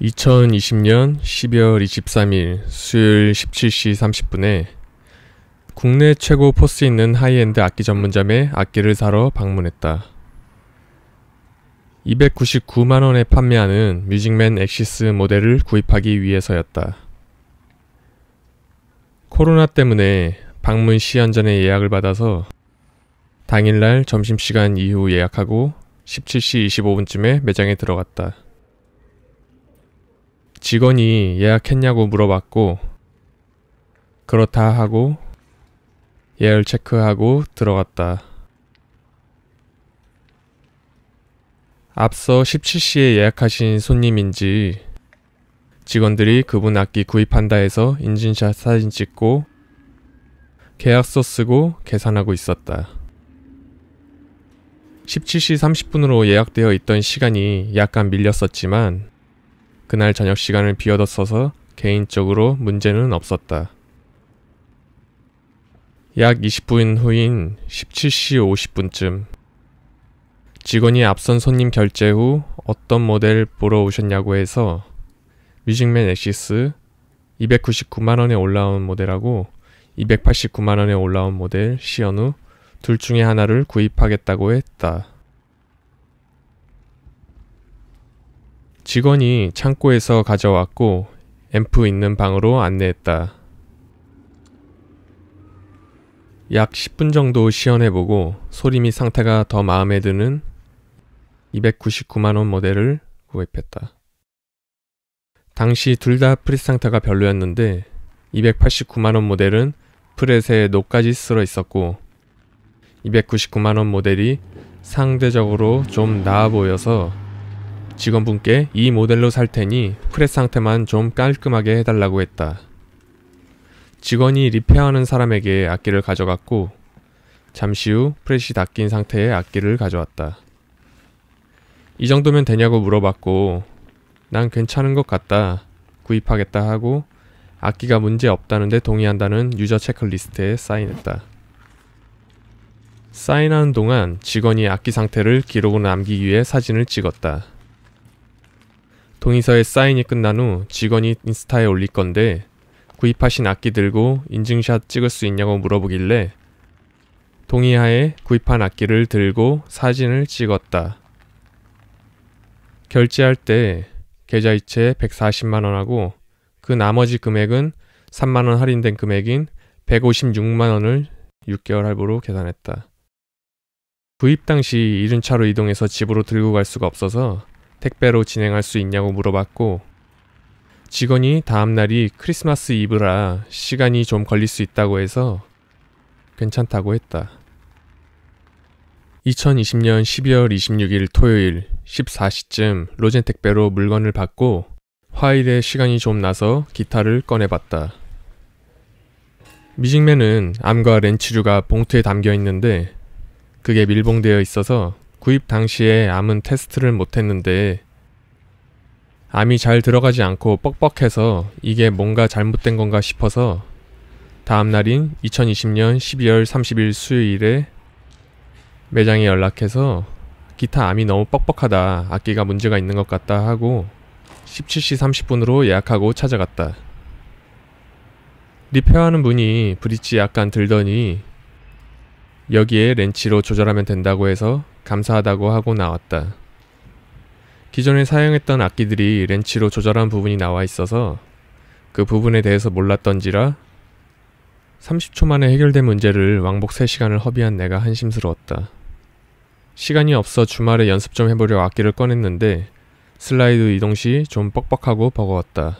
2020년 12월 23일 수요일 17시 30분에 국내 최고 포스 있는 하이엔드 악기 전문점에 악기를 사러 방문했다. 299만원에 판매하는 뮤직맨 엑시스 모델을 구입하기 위해서였다. 코로나 때문에 방문 시연 전에 예약을 받아서 당일날 점심시간 이후 예약하고 17시 25분쯤에 매장에 들어갔다. 직원이 예약했냐고 물어봤고, 그렇다 하고, 예열 체크하고 들어갔다. 앞서 17시에 예약하신 손님인지 직원들이 그분 악기 구입한다 해서 인증샷 사진 찍고 계약서 쓰고 계산하고 있었다. 17시 30분으로 예약되어 있던 시간이 약간 밀렸었지만 그날 저녁 시간을 비워뒀어서 개인적으로 문제는 없었다. 약 20분 후인 17시 50분쯤 직원이 앞선 손님 결제 후 어떤 모델 보러 오셨냐고 해서 뮤직맨 엑시스 299만원에 올라온 모델하고 289만원에 올라온 모델 시연 후 둘 중에 하나를 구입하겠다고 했다. 직원이 창고에서 가져왔고 앰프 있는 방으로 안내했다. 약 10분 정도 시연해보고 소리이 상태가 더 마음에 드는 299만원 모델을 구입했다. 당시 둘 다 프릿 상태가 별로였는데 289만원 모델은 프렛에 노까지 쓸어 있었고 299만원 모델이 상대적으로 좀 나아 보여서 직원분께 이 모델로 살 테니 프렛 상태만 좀 깔끔하게 해달라고 했다. 직원이 리페어하는 사람에게 악기를 가져갔고 잠시 후 프렛이 닦인 상태의 악기를 가져왔다. 이 정도면 되냐고 물어봤고 난 괜찮은 것 같다. 구입하겠다 하고 악기가 문제 없다는데 동의한다는 유저 체크리스트에 사인했다. 사인하는 동안 직원이 악기 상태를 기록으로 남기기 위해 사진을 찍었다. 동의서에 사인이 끝난 후 직원이 인스타에 올릴 건데 구입하신 악기 들고 인증샷 찍을 수 있냐고 물어보길래 동의하에 구입한 악기를 들고 사진을 찍었다. 결제할 때 계좌이체 140만원하고 그 나머지 금액은 3만원 할인된 금액인 156만원을 6개월 할부로 계산했다. 구입 당시 이륜차로 이동해서 집으로 들고 갈 수가 없어서 택배로 진행할 수 있냐고 물어봤고 직원이 다음날이 크리스마스 이브라 시간이 좀 걸릴 수 있다고 해서 괜찮다고 했다. 2020년 12월 26일 토요일 14시쯤 로젠 택배로 물건을 받고 화일에 시간이 좀 나서 기타를 꺼내봤다. 미직맨은 암과 렌치류가 봉투에 담겨 있는데 그게 밀봉되어 있어서 구입 당시에 암은 테스트를 못했는데 암이 잘 들어가지 않고 뻑뻑해서 이게 뭔가 잘못된 건가 싶어서 다음 날인 2020년 12월 30일 수요일에 매장에 연락해서 기타 암이 너무 뻑뻑하다 악기가 문제가 있는 것 같다 하고 17시 30분으로 예약하고 찾아갔다. 리페어하는 분이 브릿지 약간 들더니 여기에 렌치로 조절하면 된다고 해서 감사하다고 하고 나왔다. 기존에 사용했던 악기들이 렌치로 조절한 부분이 나와 있어서 그 부분에 대해서 몰랐던지라 30초 만에 해결된 문제를 왕복 3시간을 허비한 내가 한심스러웠다. 시간이 없어 주말에 연습 좀 해보려 악기를 꺼냈는데 슬라이드 이동 시 좀 뻑뻑하고 버거웠다.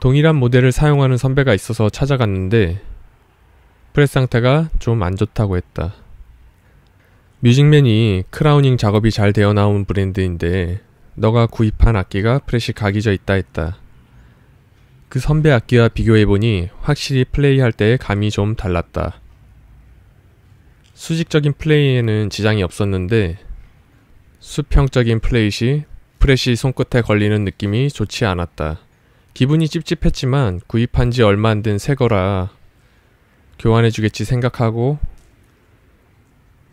동일한 모델을 사용하는 선배가 있어서 찾아갔는데 프레스 상태가 좀 안 좋다고 했다. 뮤직맨이 크라우닝 작업이 잘 되어 나온 브랜드인데 너가 구입한 악기가 프레시 각이져 있다 했다. 그 선배 악기와 비교해보니 확실히 플레이할 때의 감이 좀 달랐다. 수직적인 플레이에는 지장이 없었는데 수평적인 플레이 시 프레시 손끝에 걸리는 느낌이 좋지 않았다. 기분이 찝찝했지만 구입한 지 얼마 안 된 새 거라 교환해주겠지 생각하고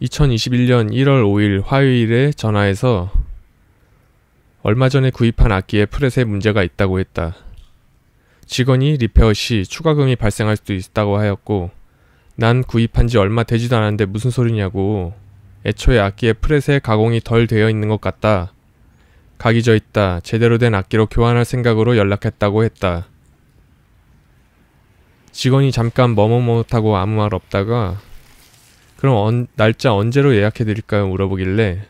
2021년 1월 5일 화요일에 전화해서 얼마 전에 구입한 악기에 프렛에 문제가 있다고 했다. 직원이 리페어 시 추가금이 발생할 수도 있다고 하였고 난 구입한 지 얼마 되지도 않았는데 무슨 소리냐고 애초에 악기에 프렛에 가공이 덜 되어 있는 것 같다. 각이 져 있다. 제대로 된 악기로 교환할 생각으로 연락했다고 했다. 직원이 잠깐 머뭇머뭇하고 아무 말 없다가 그럼 언, 날짜 언제로 예약해 드릴까요? 물어보길래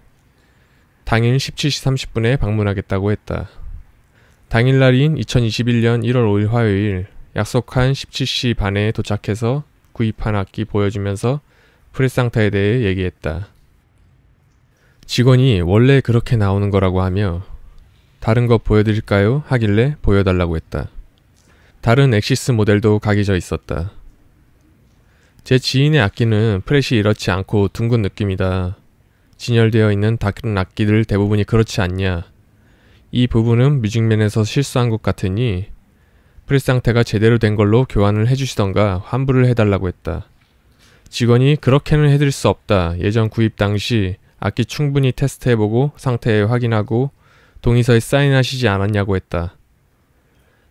당일 17시 30분에 방문하겠다고 했다. 당일날인 2021년 1월 5일 화요일 약속한 17시 반에 도착해서 구입한 악기 보여주면서 프렛상태에 대해 얘기했다. 직원이 원래 그렇게 나오는 거라고 하며 다른 거 보여드릴까요? 하길래 보여달라고 했다. 다른 엑시스 모델도 각이 져 있었다. 제 지인의 악기는 프렛이 이렇지 않고 둥근 느낌이다. 진열되어 있는 다른 악기들 대부분이 그렇지 않냐. 이 부분은 뮤직맨에서 실수한 것 같으니 프렛 상태가 제대로 된 걸로 교환을 해주시던가 환불을 해달라고 했다. 직원이 그렇게는 해드릴 수 없다. 예전 구입 당시 악기 충분히 테스트해보고 상태 확인하고 동의서에 사인하시지 않았냐고 했다.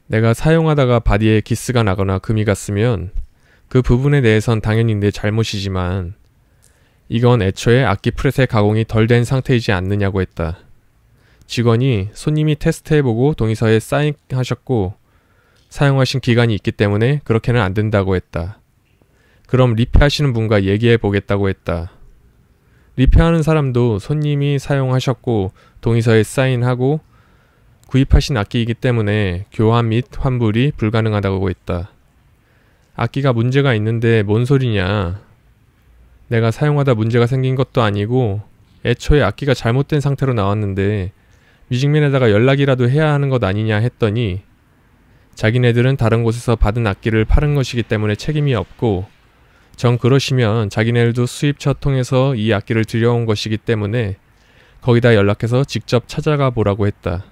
내가 사용하다가 바디에 기스가 나거나 금이 갔으면 그 부분에 대해선 당연히 내 잘못이지만 이건 애초에 악기 프렛의 가공이 덜 된 상태이지 않느냐고 했다. 직원이 손님이 테스트해보고 동의서에 사인하셨고 사용하신 기간이 있기 때문에 그렇게는 안 된다고 했다. 그럼 리페하시는 분과 얘기해 보겠다고 했다. 리페하는 사람도 손님이 사용하셨고 동의서에 사인하고 구입하신 악기이기 때문에 교환 및 환불이 불가능하다고 했다. 악기가 문제가 있는데 뭔 소리냐. 내가 사용하다 문제가 생긴 것도 아니고 애초에 악기가 잘못된 상태로 나왔는데 뮤직맨에다가 연락이라도 해야 하는 것 아니냐 했더니 자기네들은 다른 곳에서 받은 악기를 파는 것이기 때문에 책임이 없고 정 그러시면 자기네들도 수입처 통해서 이 악기를 들여온 것이기 때문에 거기다 연락해서 직접 찾아가 보라고 했다.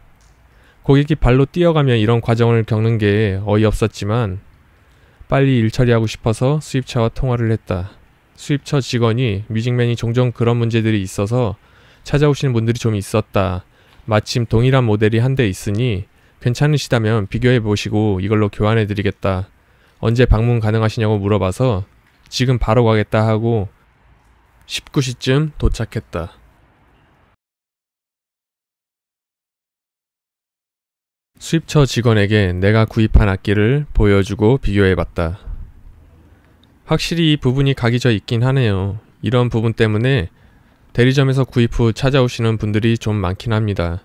고객이 발로 뛰어가며 이런 과정을 겪는 게 어이없었지만 빨리 일 처리하고 싶어서 수입차와 통화를 했다. 수입처 직원이 뮤직맨이 종종 그런 문제들이 있어서 찾아오시는 분들이 좀 있었다. 마침 동일한 모델이 한 대 있으니 괜찮으시다면 비교해 보시고 이걸로 교환해 드리겠다. 언제 방문 가능하시냐고 물어봐서 지금 바로 가겠다 하고 19시쯤 도착했다. 수입처 직원에게 내가 구입한 악기를 보여주고 비교해봤다. 확실히 이 부분이 각이져 있긴 하네요. 이런 부분 때문에 대리점에서 구입 후 찾아오시는 분들이 좀 많긴 합니다.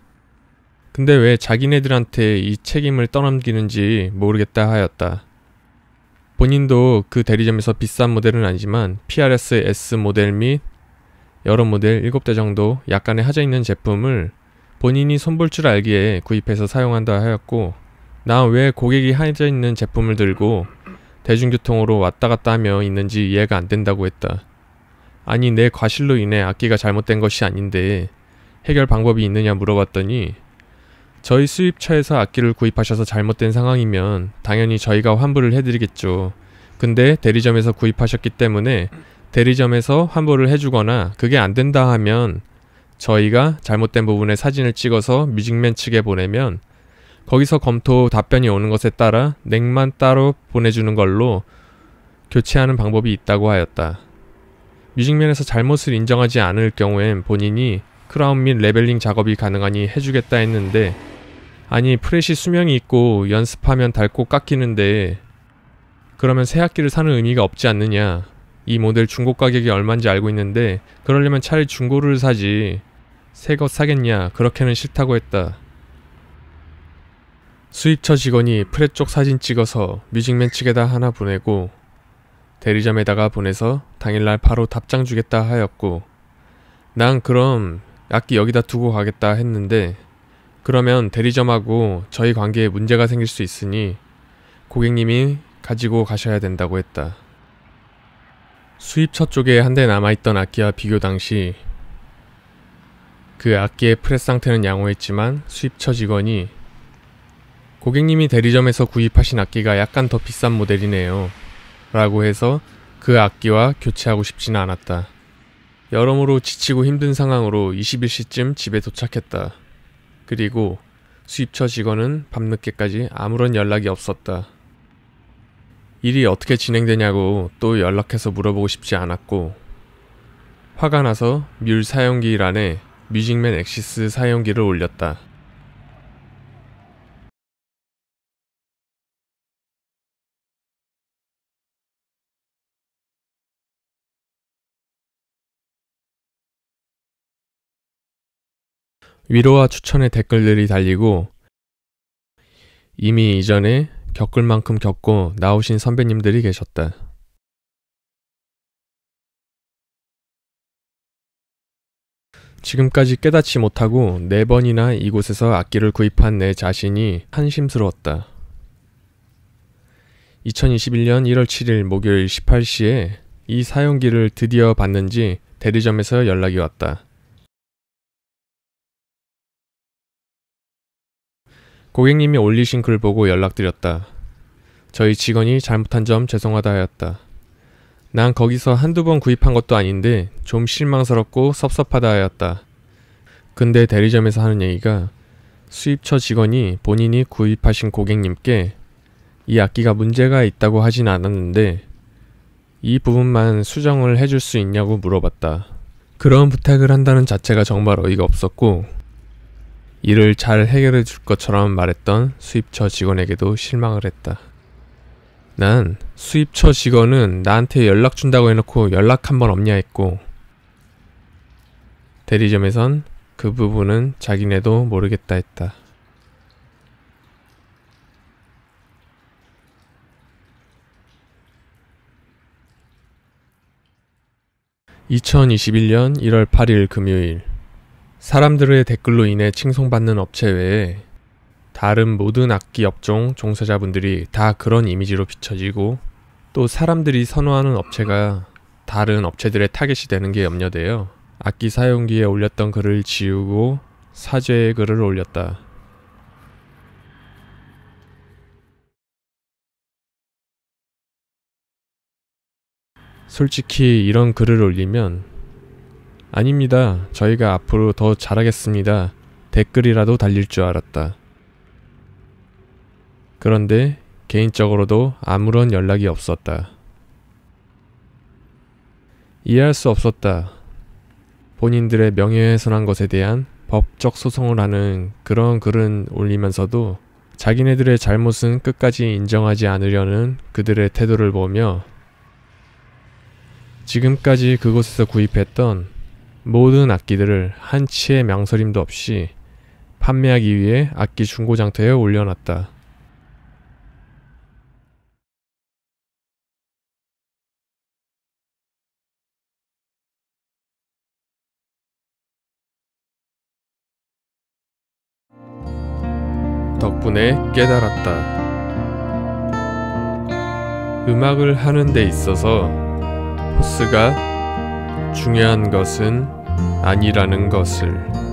근데 왜 자기네들한테 이 책임을 떠넘기는지 모르겠다 하였다. 본인도 그 대리점에서 비싼 모델은 아니지만 PRS S 모델 및 여러 모델 7대 정도 약간의 하자 있는 제품을 본인이 손볼 줄 알기에 구입해서 사용한다 하였고 나 왜 고객이 하여져 있는 제품을 들고 대중교통으로 왔다 갔다 하며 있는지 이해가 안 된다고 했다. 아니 내 과실로 인해 악기가 잘못된 것이 아닌데 해결 방법이 있느냐 물어봤더니 저희 수입처에서 악기를 구입하셔서 잘못된 상황이면 당연히 저희가 환불을 해드리겠죠. 근데 대리점에서 구입하셨기 때문에 대리점에서 환불을 해주거나 그게 안 된다 하면 저희가 잘못된 부분의 사진을 찍어서 뮤직맨 측에 보내면 거기서 검토 답변이 오는 것에 따라 넥만 따로 보내주는 걸로 교체하는 방법이 있다고 하였다. 뮤직맨에서 잘못을 인정하지 않을 경우엔 본인이 크라운 및 레벨링 작업이 가능하니 해주겠다 했는데 아니 프레시 수명이 있고 연습하면 닳고 깎이는데 그러면 새 학기를 사는 의미가 없지 않느냐 이 모델 중고 가격이 얼만지 알고 있는데 그러려면 차라리 중고를 사지 새것 사겠냐 그렇게는 싫다고 했다. 수입처 직원이 프렛쪽 사진 찍어서 뮤직맨 측에다 하나 보내고 대리점에다가 보내서 당일날 바로 답장 주겠다 하였고 난 그럼 악기 여기다 두고 가겠다 했는데 그러면 대리점하고 저희 관계에 문제가 생길 수 있으니 고객님이 가지고 가셔야 된다고 했다. 수입처 쪽에 한 대 남아있던 악기와 비교 당시 그 악기의 프렛 상태는 양호했지만 수입처 직원이 고객님이 대리점에서 구입하신 악기가 약간 더 비싼 모델이네요. 라고 해서 그 악기와 교체하고 싶지는 않았다. 여러모로 지치고 힘든 상황으로 21시쯤 집에 도착했다. 그리고 수입처 직원은 밤늦게까지 아무런 연락이 없었다. 일이 어떻게 진행되냐고 또 연락해서 물어보고 싶지 않았고, 화가 나서 뮬 사용기일 안에 뮤직맨 엑시스 사용기를 올렸다. 위로와 추천의 댓글들이 달리고 이미 이전에 겪을 만큼 겪고 나오신 선배님들이 계셨다. 지금까지 깨닫지 못하고 네 번이나 이곳에서 악기를 구입한 내 자신이 한심스러웠다. 2021년 1월 7일 목요일 18시에 이 사용기를 드디어 봤는지 대리점에서 연락이 왔다. 고객님이 올리신 글 보고 연락드렸다. 저희 직원이 잘못한 점 죄송하다 하였다. 난 거기서 한두 번 구입한 것도 아닌데 좀 실망스럽고 섭섭하다 하였다. 근데 대리점에서 하는 얘기가 수입처 직원이 본인이 구입하신 고객님께 이 악기가 문제가 있다고 하진 않았는데 이 부분만 수정을 해줄 수 있냐고 물어봤다. 그런 부탁을 한다는 자체가 정말 어이가 없었고 이를 잘 해결해 줄 것처럼 말했던 수입처 직원에게도 실망을 했다. 난 수입처 직원은 나한테 연락 준다고 해놓고 연락 한 번 없냐 했고 대리점에선 그 부분은 자기네도 모르겠다 했다. (2021년 1월 8일) 금요일 사람들의 댓글로 인해 칭송받는 업체 외에 다른 모든 악기 업종 종사자분들이 다 그런 이미지로 비춰지고 또 사람들이 선호하는 업체가 다른 업체들의 타겟이 되는 게 염려돼요. 악기 사용기에 올렸던 글을 지우고 사죄의 글을 올렸다. 솔직히 이런 글을 올리면 아닙니다. 저희가 앞으로 더 잘하겠습니다. 댓글이라도 달릴 줄 알았다. 그런데 개인적으로도 아무런 연락이 없었다. 이해할 수 없었다. 본인들의 명예훼손한 것에 대한 법적 소송을 하는 그런 글은 올리면서도 자기네들의 잘못은 끝까지 인정하지 않으려는 그들의 태도를 보며 지금까지 그곳에서 구입했던 모든 악기들을 한치의 망설임도 없이 판매하기 위해 악기 중고장터에 올려놨다. 덕분에 깨달았다. 음악을 하는 데 있어서 포스가 중요한 것은 아니라는 것을.